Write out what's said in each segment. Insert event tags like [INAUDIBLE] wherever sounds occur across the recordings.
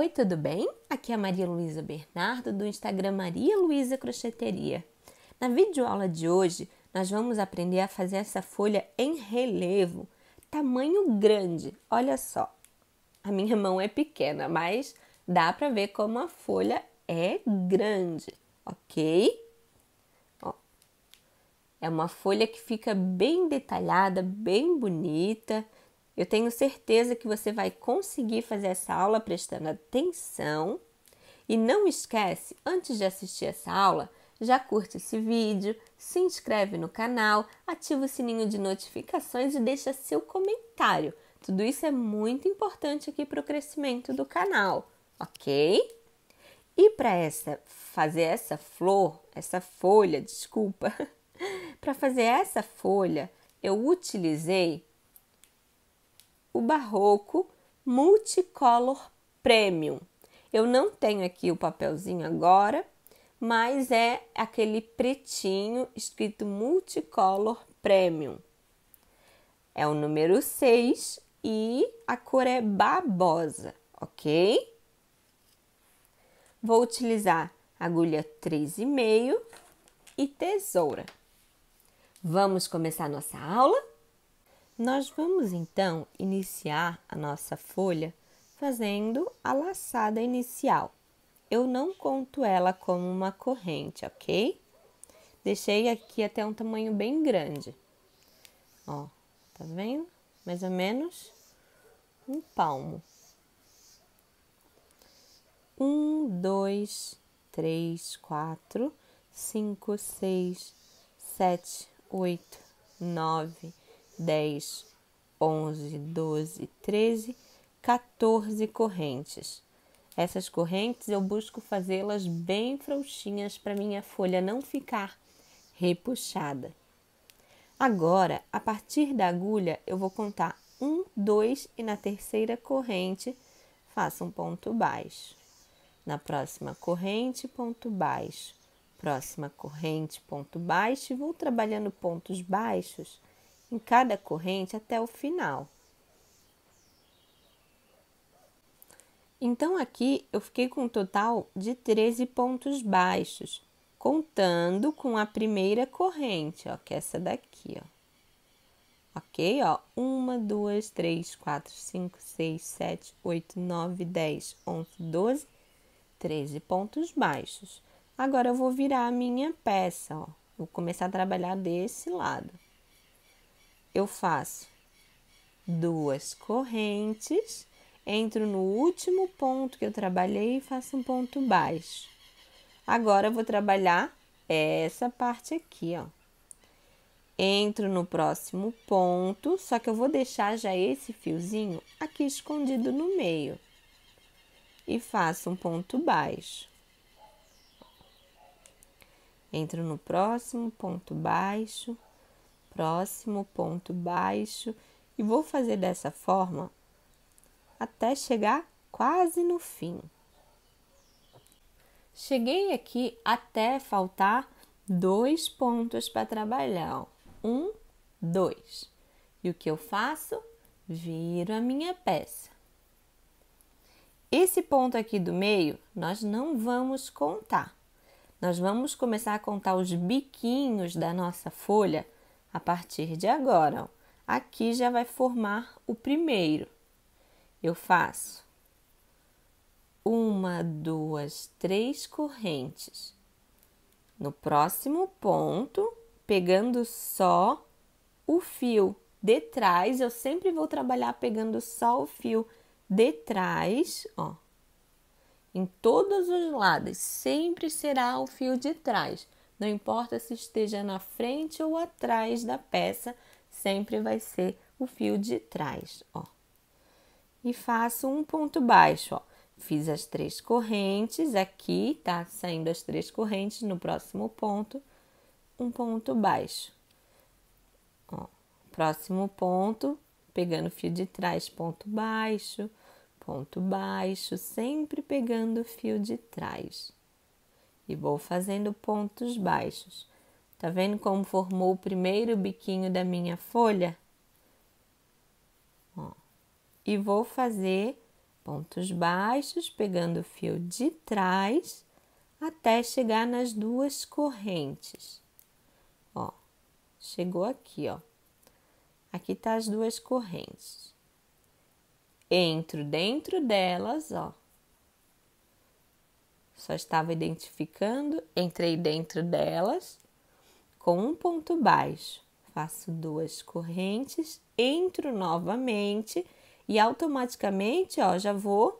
Oi, tudo bem? Aqui é a Maria Luísa Bernardo do Instagram Maria Luísa Crocheteria. Na videoaula de hoje, nós vamos aprender a fazer essa folha em relevo, tamanho grande. Olha só. A minha mão é pequena, mas dá para ver como a folha é grande, OK? Ó. É uma folha que fica bem detalhada, bem bonita. Eu tenho certeza que você vai conseguir fazer essa aula prestando atenção. E não esquece, antes de assistir essa aula, já curte esse vídeo, se inscreve no canal, ativa o sininho de notificações e deixa seu comentário. Tudo isso é muito importante aqui para o crescimento do canal, ok? E para essa fazer essa flor, essa folha, desculpa, [LAUGHS] para fazer essa folha, eu utilizei o Barroco Multicolor Premium. Eu não tenho aqui o papelzinho agora, mas é aquele pretinho escrito Multicolor Premium. É o número 6 e a cor é babosa, ok? Vou utilizar agulha 3,5 e tesoura. Vamos começar nossa aula? Nós vamos então iniciar a nossa folha fazendo a laçada inicial. Eu não conto ela como uma corrente, ok? Deixei aqui até um tamanho bem grande. Ó, tá vendo? Mais ou menos um palmo. Um, dois, três, quatro, cinco, seis, sete, oito, nove, 10, 11, 12, 13, 14 correntes. Essas correntes eu busco fazê-las bem frouxinhas para minha folha não ficar repuxada. Agora, a partir da agulha, eu vou contar um, dois e na terceira corrente faço um ponto baixo. Na próxima corrente, ponto baixo. Próxima corrente, ponto baixo e vou trabalhando pontos baixos em cada corrente até o final. Então aqui eu fiquei com um total de 13 pontos baixos, contando com a primeira corrente, ó, que é essa daqui, ó. Ok, ó, uma, duas, três, quatro, cinco, seis, sete, oito, nove, dez, onze, doze, treze pontos baixos. Agora eu vou virar a minha peça, ó. Vou começar a trabalhar desse lado eu faço duas correntes, entro no último ponto que eu trabalhei e faço um ponto baixo. Agora eu vou trabalhar essa parte aqui, ó. Entro no próximo ponto, só que eu vou deixar já esse fiozinho aqui escondido no meio. E faço um ponto baixo. Entro no próximo ponto baixo próximo ponto baixo e vou fazer dessa forma até chegar quase no fim. Cheguei aqui até faltar dois pontos para trabalhar. Um, dois. E o que eu faço? Viro a minha peça. Esse ponto aqui do meio, nós não vamos contar. Nós vamos começar a contar os biquinhos da nossa folha a partir de agora, ó, aqui já vai formar o primeiro. Eu faço uma, duas, três correntes. No próximo ponto, pegando só o fio de trás, eu sempre vou trabalhar pegando só o fio de trás, ó. Em todos os lados, sempre será o fio de trás. Não importa se esteja na frente ou atrás da peça, sempre vai ser o fio de trás, ó. E faço um ponto baixo, ó. Fiz as três correntes aqui, tá saindo as três correntes no próximo ponto, um ponto baixo. Ó, próximo ponto, pegando o fio de trás, ponto baixo, ponto baixo, sempre pegando o fio de trás e vou fazendo pontos baixos. Tá vendo como formou o primeiro biquinho da minha folha? Ó. E vou fazer pontos baixos, pegando o fio de trás até chegar nas duas correntes. Ó, chegou aqui, ó. Aqui tá as duas correntes. Entro dentro delas, ó, só estava identificando, entrei dentro delas com um ponto baixo. Faço duas correntes, entro novamente e automaticamente, ó, já vou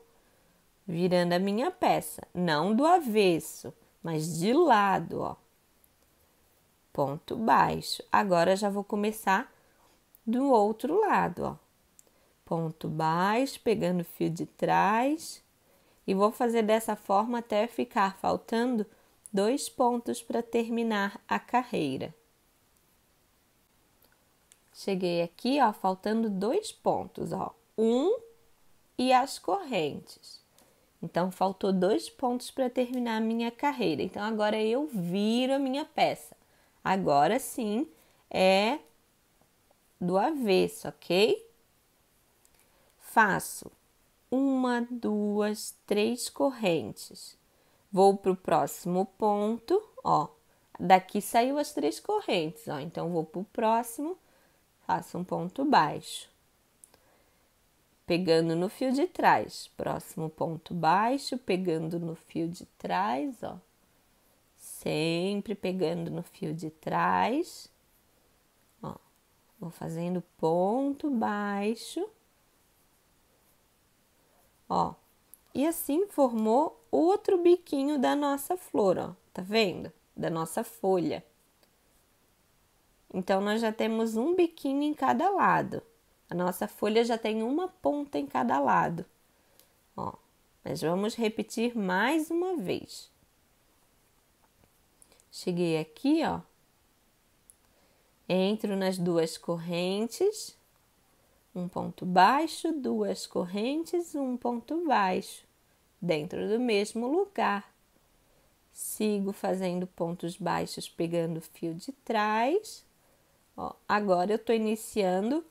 virando a minha peça, não do avesso, mas de lado, ó. Ponto baixo. Agora já vou começar do outro lado, ó. Ponto baixo, pegando o fio de trás e vou fazer dessa forma até ficar faltando dois pontos para terminar a carreira. Cheguei aqui, ó, faltando dois pontos, ó, um e as correntes. Então, faltou dois pontos para terminar a minha carreira. Então, agora eu viro a minha peça. Agora sim é do avesso, ok? Faço uma, duas, três correntes. Vou para o próximo ponto, ó. Daqui saiu as três correntes, ó. Então, vou para o próximo, faço um ponto baixo. Pegando no fio de trás, próximo ponto baixo, pegando no fio de trás, ó. Sempre pegando no fio de trás. Ó, vou fazendo ponto baixo ó. E assim formou outro biquinho da nossa flor, ó, tá vendo? Da nossa folha. Então, nós já temos um biquinho em cada lado. A nossa folha já tem uma ponta em cada lado. Ó, mas vamos repetir mais uma vez. Cheguei aqui, ó. Entro nas duas correntes um ponto baixo, duas correntes, um ponto baixo, dentro do mesmo lugar. Sigo fazendo pontos baixos, pegando o fio de trás. Ó, agora eu estou iniciando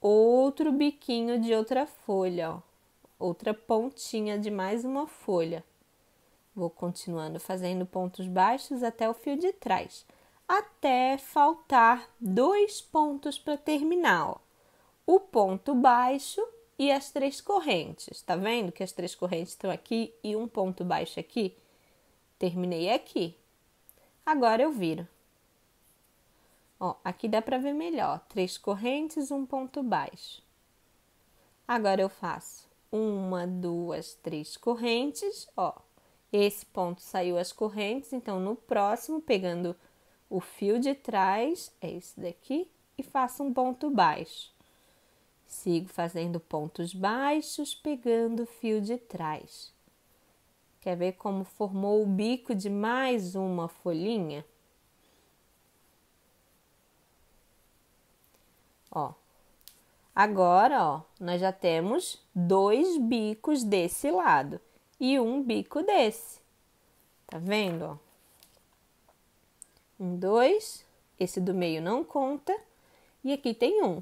outro biquinho de outra folha, ó, outra pontinha de mais uma folha. Vou continuando fazendo pontos baixos até o fio de trás, até faltar dois pontos para terminar. Ó o ponto baixo e as três correntes. Tá vendo que as três correntes estão aqui e um ponto baixo aqui? Terminei aqui. Agora eu viro. Ó, aqui dá para ver melhor. Três correntes, um ponto baixo. Agora eu faço uma, duas, três correntes. Ó, esse ponto saiu as correntes, então no próximo, pegando o fio de trás, é esse daqui, e faço um ponto baixo. Sigo fazendo pontos baixos, pegando o fio de trás. Quer ver como formou o bico de mais uma folhinha? Ó. Agora, ó, nós já temos dois bicos desse lado e um bico desse. Tá vendo, ó? Um, dois, esse do meio não conta e aqui tem um.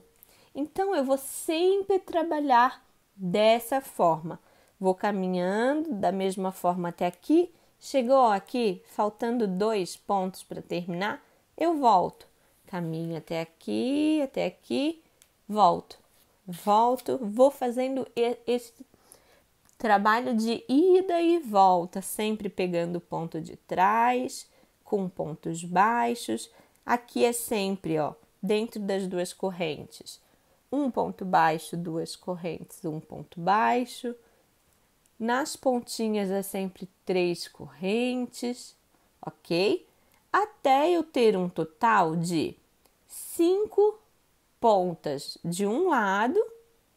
Então eu vou sempre trabalhar dessa forma. Vou caminhando da mesma forma até aqui. Chegou aqui, faltando dois pontos para terminar, eu volto. Caminho até aqui, até aqui, volto. Volto, vou fazendo esse trabalho de ida e volta, sempre pegando o ponto de trás, com pontos baixos. Aqui é sempre, ó, dentro das duas correntes um ponto baixo, duas correntes, um ponto baixo. Nas pontinhas é sempre três correntes, ok? Até eu ter um total de cinco pontas de um lado,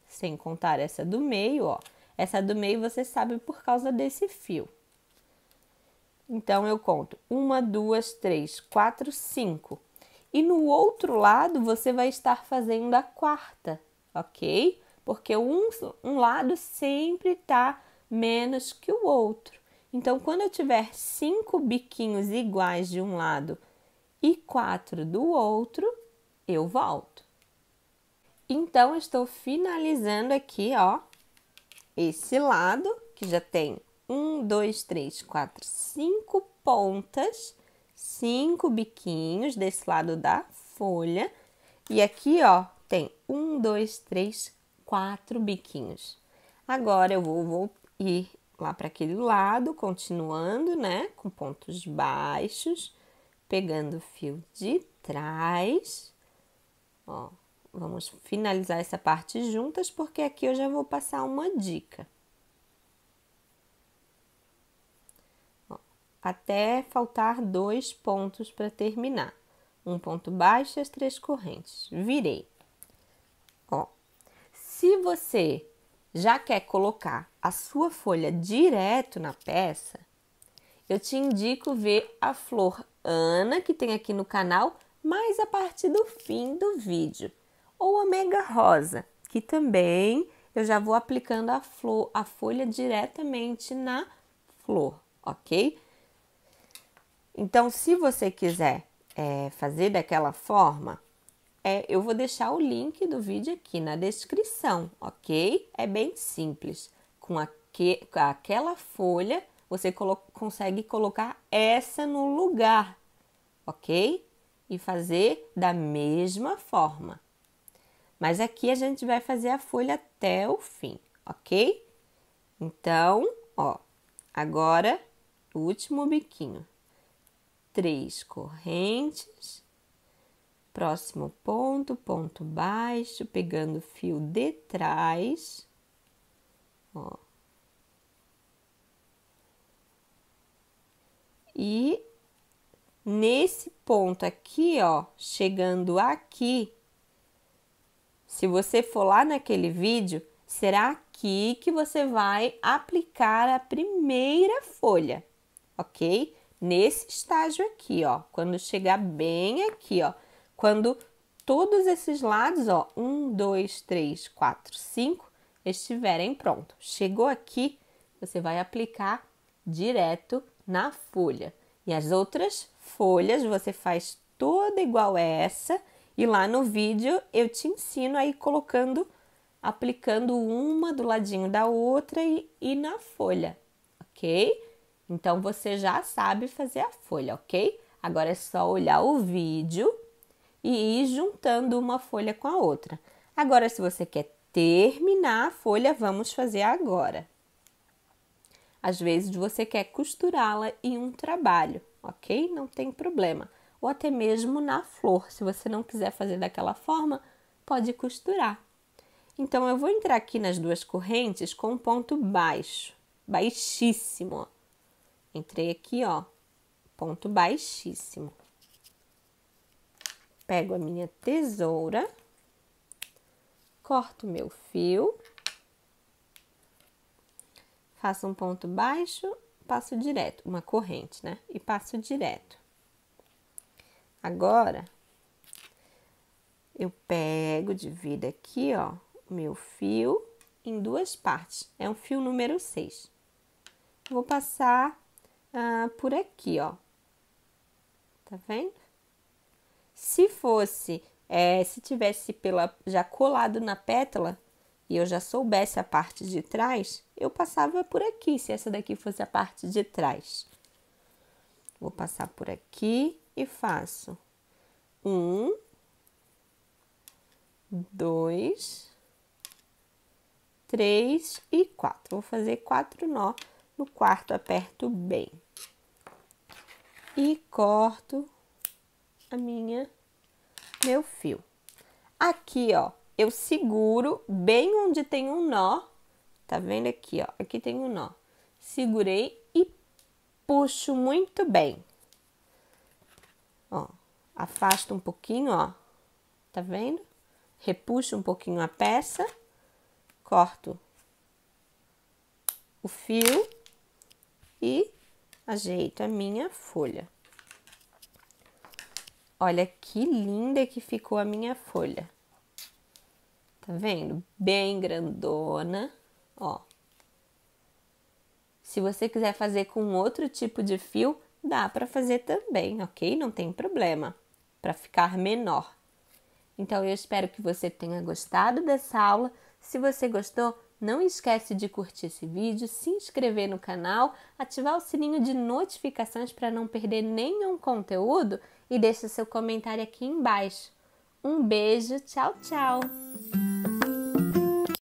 sem contar essa do meio, ó. Essa do meio você sabe por causa desse fio. Então eu conto uma, duas, três, quatro, cinco e no outro lado, você vai estar fazendo a quarta, ok? Porque um, um lado sempre está menos que o outro. Então, quando eu tiver cinco biquinhos iguais de um lado e quatro do outro, eu volto. Então, estou finalizando aqui, ó, esse lado, que já tem um, dois, três, quatro, cinco pontas cinco biquinhos desse lado da folha. E aqui, ó, tem um, dois, três, quatro biquinhos. Agora eu vou, vou ir lá para aquele lado, continuando, né, com pontos baixos, pegando o fio de trás. Ó, vamos finalizar essa parte juntas, porque aqui eu já vou passar uma dica. até faltar dois pontos para terminar. Um ponto baixo e as três correntes. Virei. Ó, se você já quer colocar a sua folha direto na peça, eu te indico ver a flor Ana, que tem aqui no canal, mais a partir do fim do vídeo. Ou a mega rosa, que também eu já vou aplicando a, flor, a folha diretamente na flor, ok? Então, se você quiser é, fazer daquela forma, é, eu vou deixar o link do vídeo aqui na descrição, ok? É bem simples. Com, com aquela folha, você colo consegue colocar essa no lugar, ok? E fazer da mesma forma. Mas aqui a gente vai fazer a folha até o fim, ok? Então, ó, agora o último biquinho três correntes, próximo ponto, ponto baixo, pegando o fio de trás, ó. E nesse ponto aqui, ó, chegando aqui, se você for lá naquele vídeo, será aqui que você vai aplicar a primeira folha, ok? nesse estágio aqui, ó, quando chegar bem aqui, ó, quando todos esses lados, ó, um, dois, três, quatro, cinco, estiverem pronto Chegou aqui, você vai aplicar direto na folha. E as outras folhas você faz toda igual a essa. E lá no vídeo eu te ensino aí colocando, aplicando uma do ladinho da outra e, e na folha, ok? Então você já sabe fazer a folha, ok? Agora é só olhar o vídeo e ir juntando uma folha com a outra. Agora, se você quer terminar a folha, vamos fazer agora. Às vezes você quer costurá-la em um trabalho, ok? Não tem problema. Ou até mesmo na flor. Se você não quiser fazer daquela forma, pode costurar. Então, eu vou entrar aqui nas duas correntes com um ponto baixo, baixíssimo. Entrei aqui, ó, ponto baixíssimo. Pego a minha tesoura, corto meu fio, faço um ponto baixo, passo direto, uma corrente, né? E passo direto. Agora, eu pego, divido aqui, ó, meu fio em duas partes. É um fio número 6. Vou passar ah, por aqui, ó. Tá vendo? Se fosse, é, se tivesse pela, já colado na pétala e eu já soubesse a parte de trás, eu passava por aqui, se essa daqui fosse a parte de trás. Vou passar por aqui e faço um, dois, três e quatro. Vou fazer quatro nó. No quarto, aperto bem e corto a minha meu fio. Aqui, ó, eu seguro bem onde tem um nó, tá vendo aqui, ó? Aqui tem um nó. Segurei e puxo muito bem. Ó, afasto um pouquinho, ó. Tá vendo? Repuxo um pouquinho a peça, corto o fio e ajeito a minha folha. Olha que linda que ficou a minha folha. Tá vendo? Bem grandona, ó. Se você quiser fazer com outro tipo de fio, dá para fazer também, ok? Não tem problema, para ficar menor. Então eu espero que você tenha gostado dessa aula. Se você gostou, não esquece de curtir esse vídeo, se inscrever no canal, ativar o sininho de notificações para não perder nenhum conteúdo e deixe seu comentário aqui embaixo. Um beijo, tchau, tchau!